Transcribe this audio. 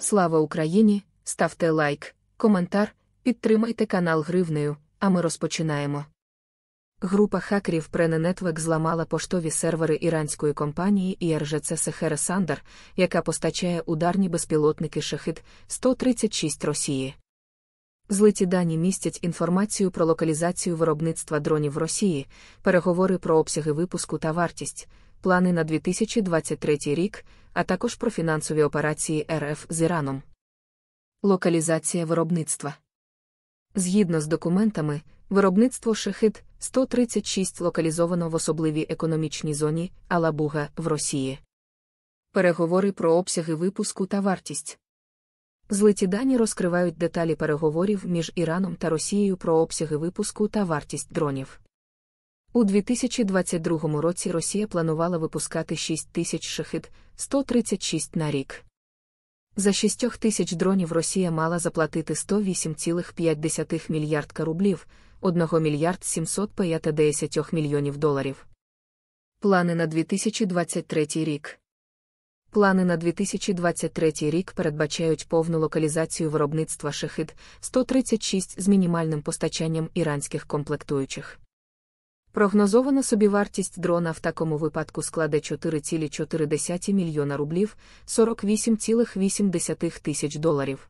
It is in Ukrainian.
Слава Україні! Ставте лайк, коментар, підтримайте канал гривнею, а ми розпочинаємо. Група хакерів Прененетвек зламала поштові сервери іранської компанії ІРЖЦ Сехере Сандер, яка постачає ударні безпілотники шахид 136 Росії. Злиті дані містять інформацію про локалізацію виробництва дронів в Росії, переговори про обсяги випуску та вартість, плани на 2023 рік, а також про фінансові операції РФ з Іраном. Локалізація виробництва. Згідно з документами, виробництво шехид 136 локалізовано в особливій економічній зоні Алабуга в Росії. Переговори про обсяги випуску та вартість. Злиті дані розкривають деталі переговорів між Іраном та Росією про обсяги випуску та вартість дронів. У 2022 році Росія планувала випускати 6 тисяч шахид 136 на рік. За 6 тисяч дронів Росія мала заплатити 108,5 мільярдка рублів, 1 мільярд 750 мільйонів доларів. Плани на 2023 рік. Плани на 2023 рік передбачають повну локалізацію виробництва шахид 136 з мінімальним постачанням іранських комплектуючих. Прогнозована собівартість дрона в такому випадку складе 4,4 мільйона рублів 48,8 тисяч доларів.